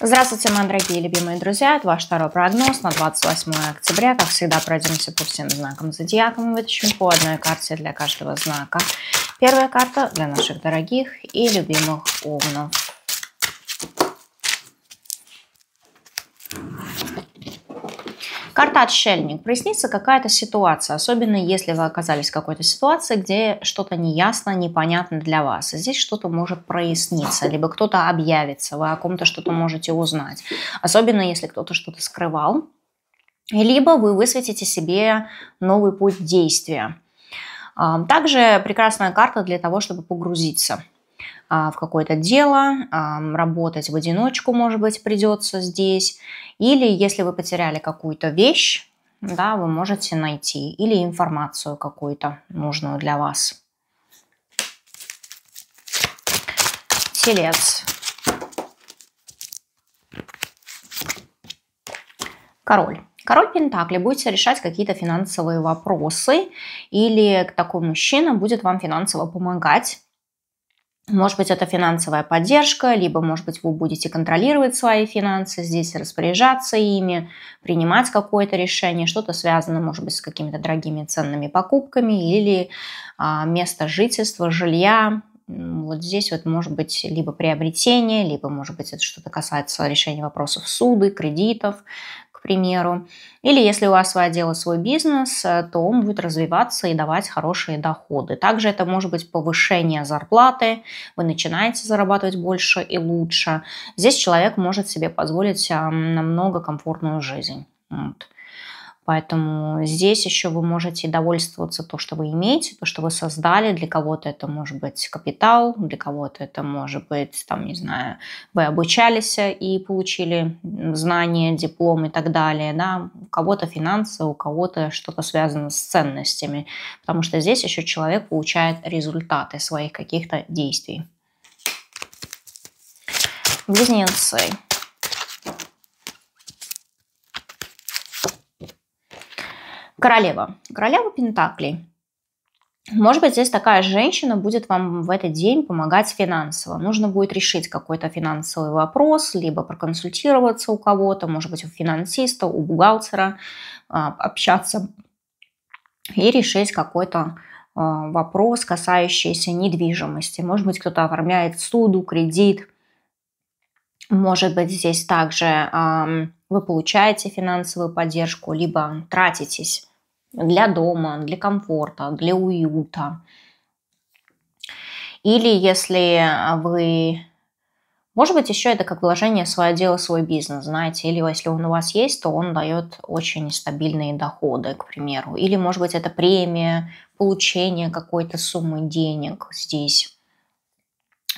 Здравствуйте, мои дорогие и любимые друзья. Это ваш второй прогноз на 28 октября. Как всегда, пройдемся по всем знакам зодиака. Мы вытащим по одной карте для каждого знака. Первая карта для наших дорогих и любимых овнов. Карта «Отшельник». Прояснится какая-то ситуация, особенно если вы оказались в какой-то ситуации, где что-то неясно, непонятно для вас. Здесь что-то может проясниться, либо кто-то объявится, вы о ком-то что-то можете узнать. Особенно если кто-то что-то скрывал. Либо вы высветите себе новый путь действия. Также прекрасная карта для того, чтобы погрузиться – а, в какое-то дело, работать в одиночку, может быть, придется здесь. Или если вы потеряли какую-то вещь, да, вы можете найти или информацию какую-то нужную для вас. Телец. Король. Король Пентакли будете решать какие-то финансовые вопросы, или такой мужчина будет вам финансово помогать может быть, это финансовая поддержка, либо, может быть, вы будете контролировать свои финансы, здесь распоряжаться ими, принимать какое-то решение, что-то связано, может быть, с какими-то дорогими ценными покупками или а, место жительства, жилья. Вот здесь вот может быть либо приобретение, либо, может быть, это что-то касается решения вопросов суды, кредитов к примеру. Или если у вас вы отдела свой бизнес, э, то он будет развиваться и давать хорошие доходы. Также это может быть повышение зарплаты, вы начинаете зарабатывать больше и лучше. Здесь человек может себе позволить намного комфортную жизнь. Вот. Поэтому здесь еще вы можете довольствоваться то, что вы имеете, то, что вы создали. Для кого-то это может быть капитал, для кого-то это может быть, там, не знаю, вы обучались и получили знания, диплом и так далее. Да? У кого-то финансы, у кого-то что-то связано с ценностями. Потому что здесь еще человек получает результаты своих каких-то действий. Близнецы. Королева. Королева Пентаклей. Может быть, здесь такая женщина будет вам в этот день помогать финансово. Нужно будет решить какой-то финансовый вопрос, либо проконсультироваться у кого-то, может быть, у финансиста, у бухгалтера, а, общаться и решить какой-то а, вопрос, касающийся недвижимости. Может быть, кто-то оформляет суду, кредит. Может быть, здесь также вы получаете финансовую поддержку, либо тратитесь для дома, для комфорта, для уюта. Или если а, вы... Может быть, еще это как вложение в свое дело, свой бизнес, знаете. Или если он у вас есть, то он дает очень стабильные доходы, к примеру. Или, может быть, это премия, получение какой-то суммы денег здесь.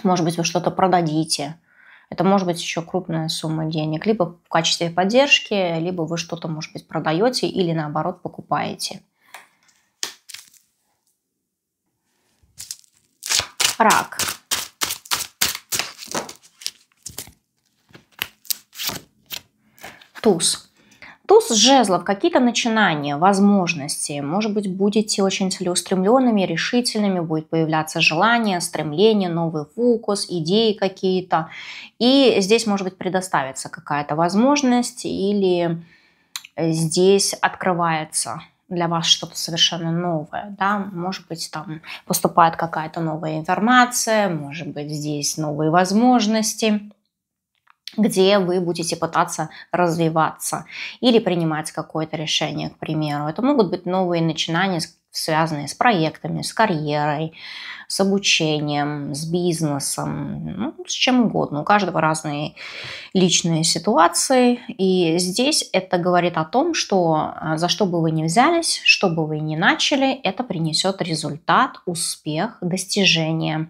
Может быть, вы что-то продадите – это может быть еще крупная сумма денег, либо в качестве поддержки, либо вы что-то, может быть, продаете или наоборот покупаете. Рак. Туз. Туз жезлов, какие-то начинания, возможности. Может быть, будете очень целеустремленными, решительными, будет появляться желание, стремление, новый фокус, идеи какие-то. И здесь, может быть, предоставится какая-то возможность или э, здесь открывается для вас что-то совершенно новое, да, может быть, там поступает какая-то новая информация, может быть, здесь новые возможности где вы будете пытаться развиваться или принимать какое-то решение, к примеру. Это могут быть новые начинания, связанные с проектами, с карьерой, с обучением, с бизнесом, ну, с чем угодно. У каждого разные личные ситуации. И здесь это говорит о том, что а, за что бы вы ни взялись, что бы вы ни начали, это принесет результат, успех, достижение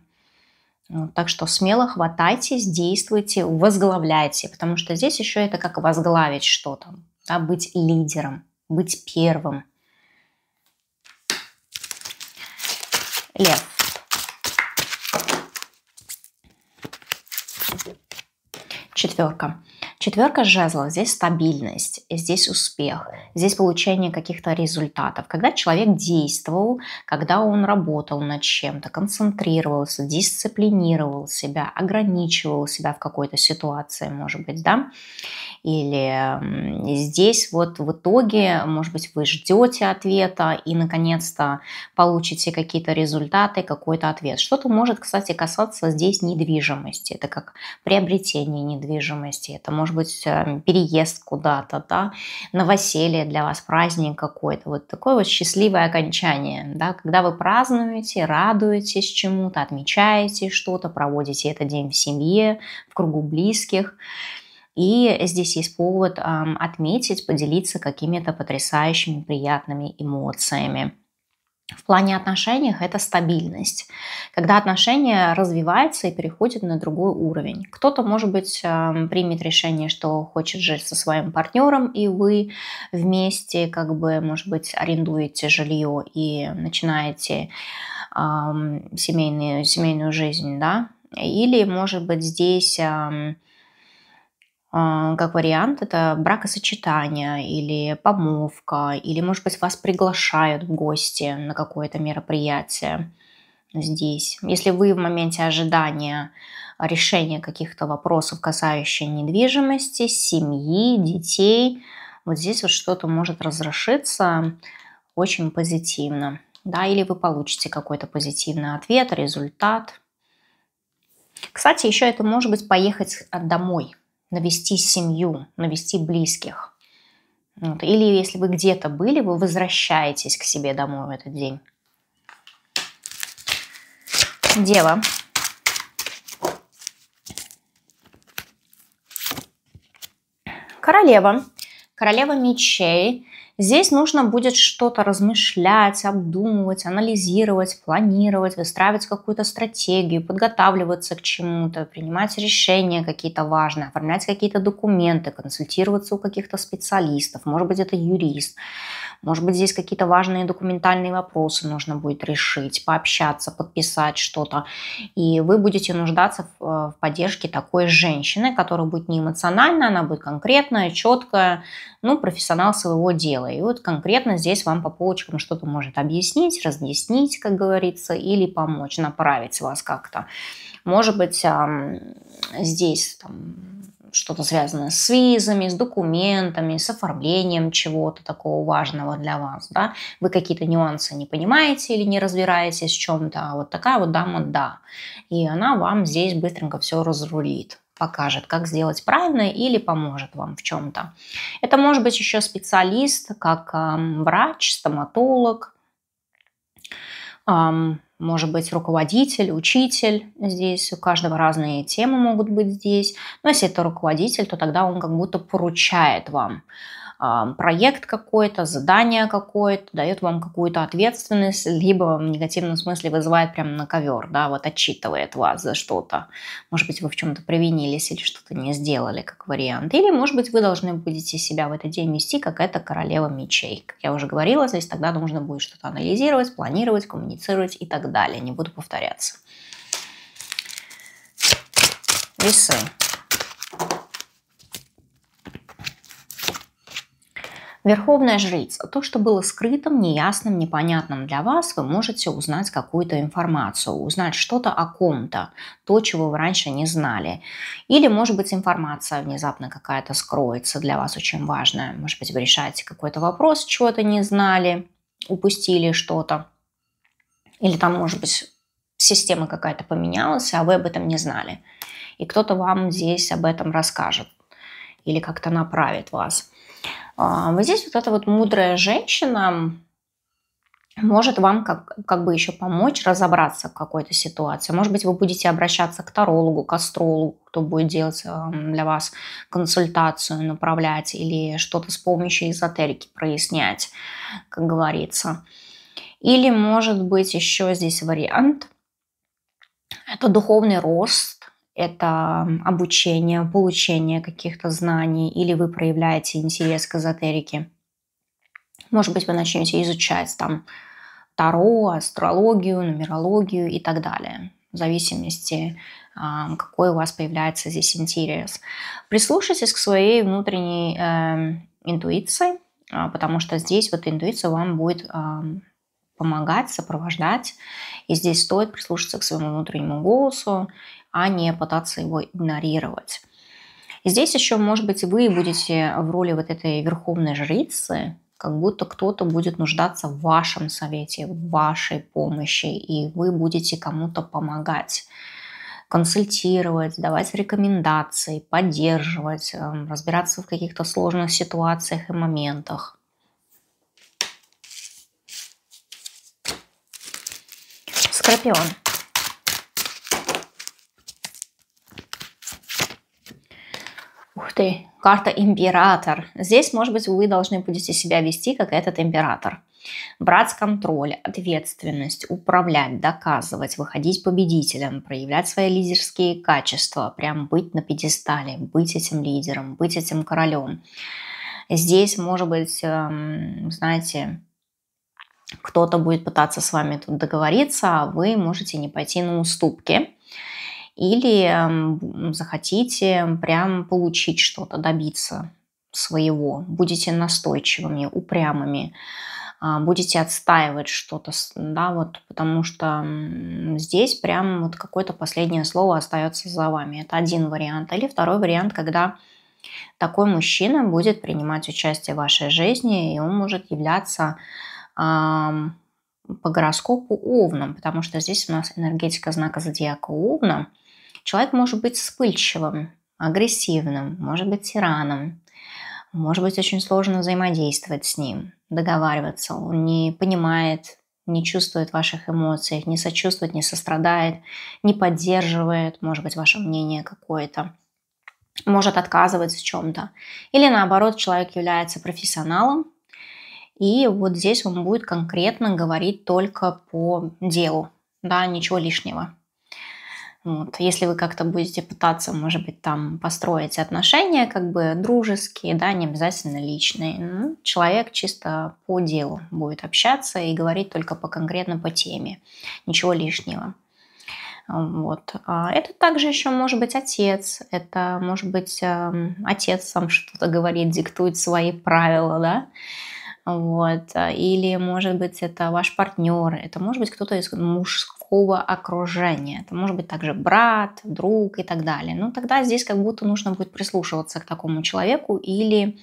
Э, так что смело хватайтесь, действуйте, возглавляйте, потому что здесь еще это как возглавить что-то, да, быть лидером, быть первым. Лев. Четверка. Четверка жезлов. Здесь стабильность, здесь успех, здесь получение каких-то результатов. Когда человек действовал, когда он работал над чем-то, концентрировался, дисциплинировал себя, ограничивал себя в какой-то ситуации, может быть, да? Или здесь вот в итоге, может быть, вы ждете ответа и, наконец-то, получите какие-то результаты, какой-то ответ. Что-то может, кстати, касаться здесь недвижимости. Это как приобретение недвижимости. Это может может быть, эм, переезд куда-то, да, новоселье для вас, праздник какой-то, вот такое вот счастливое окончание, да, когда вы празднуете, радуетесь чему-то, отмечаете что-то, проводите этот день в семье, в кругу близких, и здесь есть повод э, отметить, поделиться какими-то потрясающими, приятными эмоциями в плане отношений это стабильность, когда отношения развиваются и переходят на другой уровень. Кто-то, может быть, эм, примет решение, что хочет жить со своим партнером, и вы вместе, как бы, может быть, арендуете жилье и начинаете эм, семейную, семейную жизнь, да. Или, может быть, здесь... Эм, а, как вариант, это бракосочетание или помолвка, или, может быть, вас приглашают в гости на какое-то мероприятие здесь. Если вы в моменте ожидания решения каких-то вопросов, касающихся недвижимости, семьи, детей, вот здесь вот что-то может разрешиться очень позитивно. Да, или вы получите какой-то позитивный ответ, результат. Кстати, еще это может быть поехать домой – навести семью, навести близких. Вот. Или если вы где-то были, вы возвращаетесь к себе домой в этот день. Дева. Королева. Королева мечей. Здесь нужно будет что-то размышлять, обдумывать, анализировать, планировать, выстраивать какую-то стратегию, подготавливаться к чему-то, принимать решения какие-то важные, оформлять какие-то документы, консультироваться у каких-то специалистов, может быть, это юрист, может быть, здесь какие-то важные документальные вопросы нужно будет решить, пообщаться, подписать что-то. И вы будете нуждаться в, э, поддержке такой женщины, которая будет не эмоциональная, она будет конкретная, четкая, ну, профессионал своего дела. И вот конкретно здесь вам по полочкам что-то может объяснить, разъяснить, как говорится, или помочь, направить вас как-то. Может быть, здесь там, что-то связано с визами, с документами, с оформлением чего-то такого важного для вас, да, вы какие-то нюансы не понимаете или не разбираетесь в чем-то, а вот такая вот дама, да, и она вам здесь быстренько все разрулит покажет, как сделать правильно или поможет вам в чем-то. Это может быть еще специалист, как врач, стоматолог, может быть руководитель, учитель здесь, у каждого разные темы могут быть здесь. Но если это руководитель, то тогда он как будто поручает вам проект какой-то, задание какое-то, дает вам какую-то ответственность, либо в негативном смысле вызывает прям на ковер, да, вот отчитывает вас за что-то. Может быть, вы в чем-то провинились или что-то не сделали, как вариант. Или, может быть, вы должны будете себя в этот день вести, как эта королева мечей. Как я уже говорила, здесь тогда нужно будет что-то анализировать, планировать, коммуницировать и так далее. Не буду повторяться. Весы. Верховная жрица. То, что было скрытым, неясным, непонятным для вас, вы можете узнать какую-то информацию, узнать что-то о ком-то, то, чего вы раньше не знали. Или, может быть, информация внезапно какая-то скроется для вас очень важная. Может быть, вы решаете какой-то вопрос, чего-то не знали, упустили что-то. Или там, может быть, система какая-то поменялась, а вы об этом не знали. И кто-то вам здесь об этом расскажет или как-то направит вас. А, вот здесь вот эта вот мудрая женщина может вам как, как бы еще помочь разобраться в какой-то ситуации. Может быть, вы будете обращаться к тарологу, к астрологу, кто будет делать эм, для вас консультацию, направлять или что-то с помощью эзотерики прояснять, как говорится. Или, может быть, еще здесь вариант – это духовный рост, это обучение, получение каких-то знаний, или вы проявляете интерес к эзотерике. Может быть, вы начнете изучать там Таро, астрологию, нумерологию и так далее, в зависимости, а, какой у вас появляется здесь интерес. Прислушайтесь к своей внутренней э, интуиции, а, потому что здесь вот интуиция вам будет помогать, сопровождать. И здесь стоит прислушаться к своему внутреннему голосу, а не пытаться его игнорировать. И здесь еще, может быть, вы будете в роли вот этой верховной жрицы, как будто кто-то будет нуждаться в вашем совете, в вашей помощи, и вы будете кому-то помогать консультировать, давать рекомендации, поддерживать, эм, разбираться в каких-то сложных ситуациях и моментах. Скорпион. Ух ты, карта император. Здесь, может быть, вы должны будете себя вести, как этот император. Брать контроль, ответственность, управлять, доказывать, выходить победителем, проявлять свои лидерские качества, прям быть на пьедестале, быть этим лидером, быть этим королем. Здесь, может быть, эм, знаете, кто-то будет пытаться с вами тут договориться, а вы можете не пойти на уступки или захотите прям получить что-то, добиться своего, будете настойчивыми, упрямыми, а, будете отстаивать что-то, да, вот, потому что здесь прям вот какое-то последнее слово остается за вами. Это один вариант. Или второй вариант, когда такой мужчина будет принимать участие в вашей жизни, и он может являться по гороскопу Овном, потому что здесь у нас энергетика знака зодиака Овна. Человек может быть вспыльчивым, агрессивным, может быть тираном, может быть очень сложно взаимодействовать с ним, договариваться. Он не понимает, не чувствует ваших эмоций, не сочувствует, не сострадает, не поддерживает, может быть, ваше мнение какое-то может отказывать в чем-то. Или наоборот, человек является профессионалом, и вот здесь он будет конкретно говорить только по делу, да, ничего лишнего. Вот. Если вы как-то будете пытаться, может быть, там построить отношения как бы дружеские, да, не обязательно личные, ну, человек чисто по делу будет общаться и говорить только по конкретно по теме, ничего лишнего. Вот. А это также еще может быть отец, это может быть эм, отец сам что-то говорит, диктует свои правила, да, вот. Э, или, может быть, это ваш партнер, это может быть кто-то из мужского окружения, это может быть также брат, друг и так далее. Ну, тогда здесь как будто нужно будет прислушиваться к такому человеку или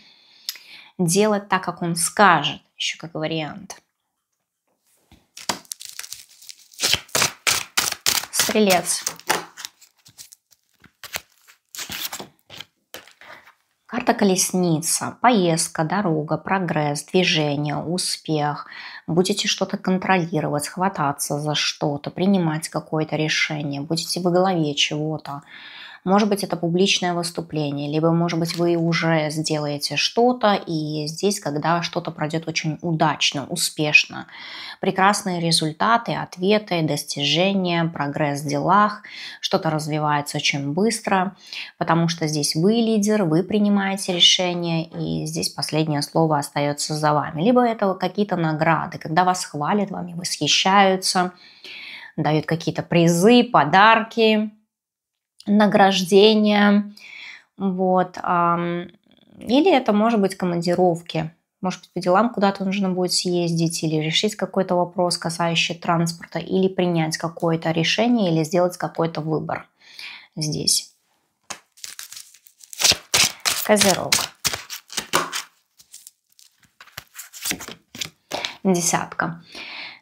делать так, как он скажет, еще как вариант. Стрелец. Карта колесница, поездка, дорога, прогресс, движение, успех. Будете что-то контролировать, хвататься за что-то, принимать какое-то решение, будете во главе чего-то. Может быть, это публичное выступление, либо, может быть, вы уже сделаете что-то, и здесь, когда что-то пройдет очень удачно, успешно, прекрасные результаты, ответы, достижения, прогресс в делах, что-то развивается очень быстро, потому что здесь вы лидер, вы принимаете решение, и здесь последнее слово остается за вами. Либо это какие-то награды, когда вас хвалят, вами восхищаются, дают какие-то призы, подарки, награждения, вот, или это может быть командировки, может быть, по делам куда-то нужно будет съездить или решить какой-то вопрос, касающий транспорта, или принять какое-то решение, или сделать какой-то выбор здесь. Козерог. Десятка.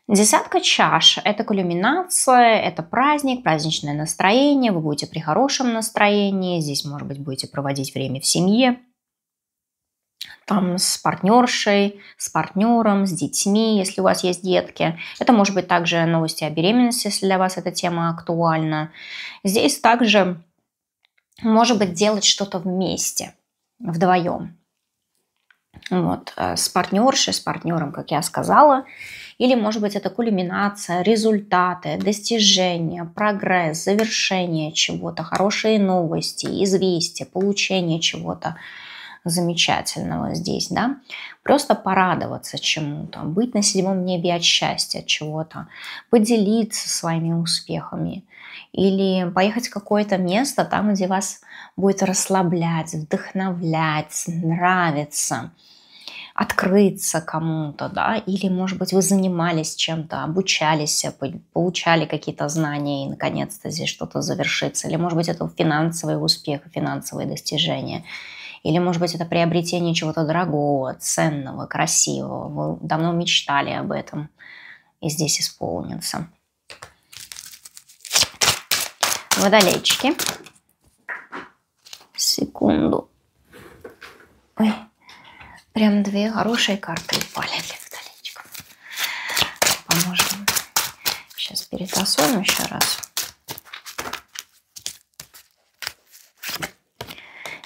Десятка чаш – это кульминация, это праздник, праздничное настроение, вы будете при хорошем настроении, здесь, может быть, будете проводить время в семье, там, с партнершей, с партнером, с детьми, если у вас есть детки. Это может быть также новости о беременности, если для вас эта тема актуальна. Здесь также может быть делать что-то вместе, вдвоем. Вот, э, с партнершей, с партнером, как я сказала. Или, может быть, это кульминация, результаты, достижения, прогресс, завершение чего-то, хорошие новости, известия, получение чего-то замечательного здесь, да, просто порадоваться чему-то, быть на седьмом небе от счастья от чего-то, поделиться своими успехами или поехать в какое-то место, там, где вас будет расслаблять, вдохновлять, нравиться открыться кому-то, да, или, может быть, вы занимались чем-то, обучались, э, получали какие-то знания, и, наконец-то, здесь что-то завершится, или, может быть, это финансовый успех, финансовые достижения, или, может быть, это приобретение чего-то дорогого, ценного, красивого, вы давно мечтали об этом, и здесь исполнится. Водолейчики. Секунду. Ой. Прям две хорошие карты упали вдалечко. Поможем. Сейчас перетасуем еще раз.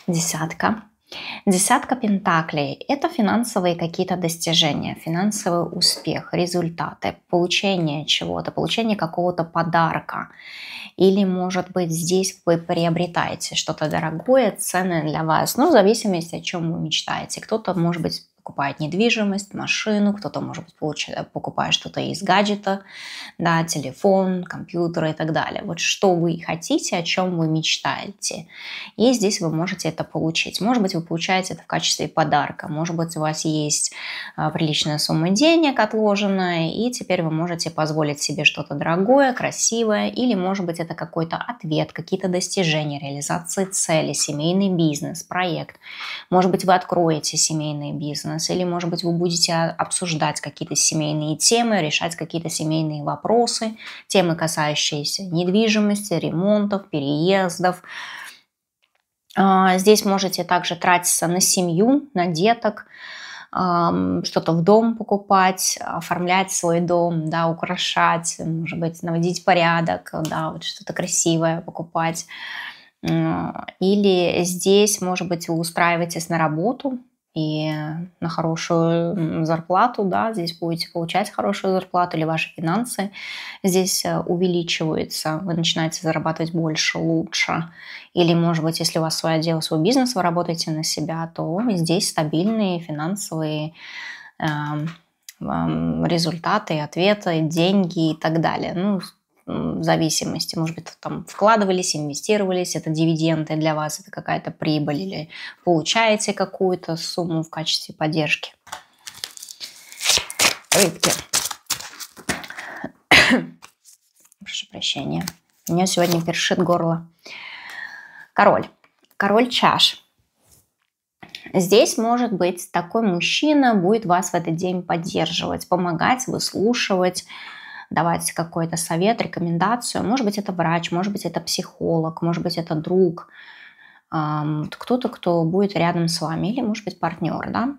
Десятка. Десятка пентаклей – это финансовые какие-то достижения, финансовый успех, результаты, получение чего-то, получение какого-то подарка – или, может быть, здесь вы приобретаете что-то дорогое, ценное для вас, ну, в зависимости, о чем вы мечтаете. Кто-то, может быть, покупает недвижимость, машину, кто-то, может быть, получает, э, покупает что-то из гаджета, да, телефон, компьютер и так далее. Вот что вы хотите, о чем вы мечтаете. И здесь вы можете это получить. Может быть, вы получаете это в качестве подарка. Может быть, у вас есть э, приличная сумма денег отложенная, и теперь вы можете позволить себе что-то дорогое, красивое, или, может быть, это какой-то ответ, какие-то достижения, реализации цели, семейный бизнес, проект. Может быть, вы откроете семейный бизнес, бизнес, или, может быть, вы будете а, обсуждать какие-то семейные темы, решать какие-то семейные вопросы, темы, касающиеся недвижимости, ремонтов, переездов. А, здесь можете также тратиться на семью, на деток, что-то в дом покупать, оформлять свой дом, да, украшать, может быть, наводить порядок, да, вот что-то красивое покупать. Или здесь, может быть, вы устраиваетесь на работу, и на хорошую зарплату, да, здесь будете получать хорошую зарплату, или ваши финансы здесь э, увеличиваются, вы начинаете зарабатывать больше, лучше. Или, может быть, если у вас свое дело, свой бизнес, вы работаете на себя, то здесь стабильные финансовые э, результаты, ответы, деньги и так далее. Ну, зависимости. Может быть, там вкладывались, инвестировались, это дивиденды для вас, это какая-то прибыль, или получаете какую-то сумму в качестве поддержки. Рыбки. Прошу прощения. У меня сегодня першит горло. Король. Король чаш. Здесь, может быть, такой мужчина будет вас в этот день поддерживать, помогать, выслушивать, давать какой-то совет, рекомендацию. Может быть, это врач, может быть, это психолог, может быть, это друг, кто-то, кто будет рядом с вами, или, может быть, партнер, да.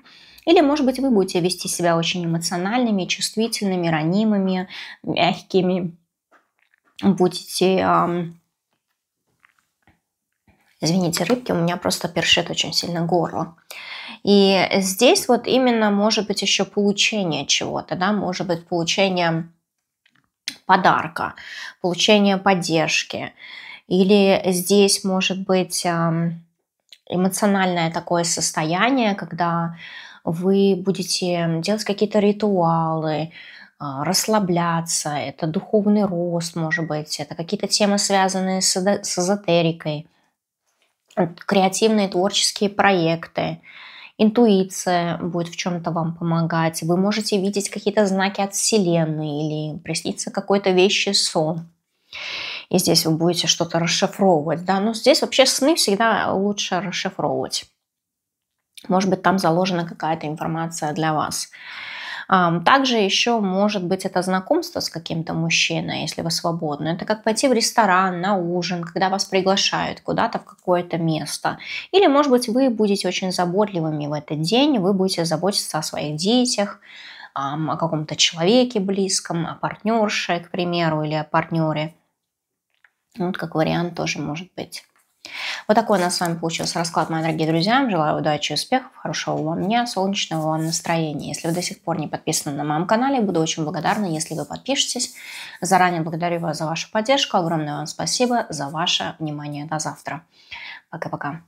Или, может быть, вы будете вести себя очень эмоциональными, чувствительными, ранимыми, мягкими. Будете... Извините, рыбки, у меня просто першит очень сильно горло. И здесь вот именно может быть еще получение чего-то, да, может быть получение подарка, получения поддержки. Или здесь может быть эмоциональное такое состояние, когда вы будете делать какие-то ритуалы, а, расслабляться, это духовный рост, может быть, это какие-то темы, связанные с эзотерикой, креативные творческие проекты интуиция будет в чем-то вам помогать, вы можете видеть какие-то знаки от Вселенной или приснится какой-то вещи сон. И здесь вы будете что-то расшифровывать, да, но здесь вообще сны всегда лучше расшифровывать. Может быть, там заложена какая-то информация для вас. Также еще может быть это знакомство с каким-то мужчиной, если вы свободны. Это как пойти в ресторан, на ужин, когда вас приглашают куда-то в какое-то место. Или, может быть, вы будете очень заботливыми в этот день, вы будете заботиться о своих детях, о каком-то человеке близком, о партнерше, к примеру, или о партнере. Вот как вариант тоже может быть. Вот такой у нас с вами получился расклад, мои дорогие друзья. Желаю удачи, успехов, хорошего вам дня, солнечного вам настроения. Если вы до сих пор не подписаны на моем канале, буду очень благодарна, если вы подпишетесь. Заранее благодарю вас за вашу поддержку. Огромное вам спасибо за ваше внимание. До завтра. Пока-пока.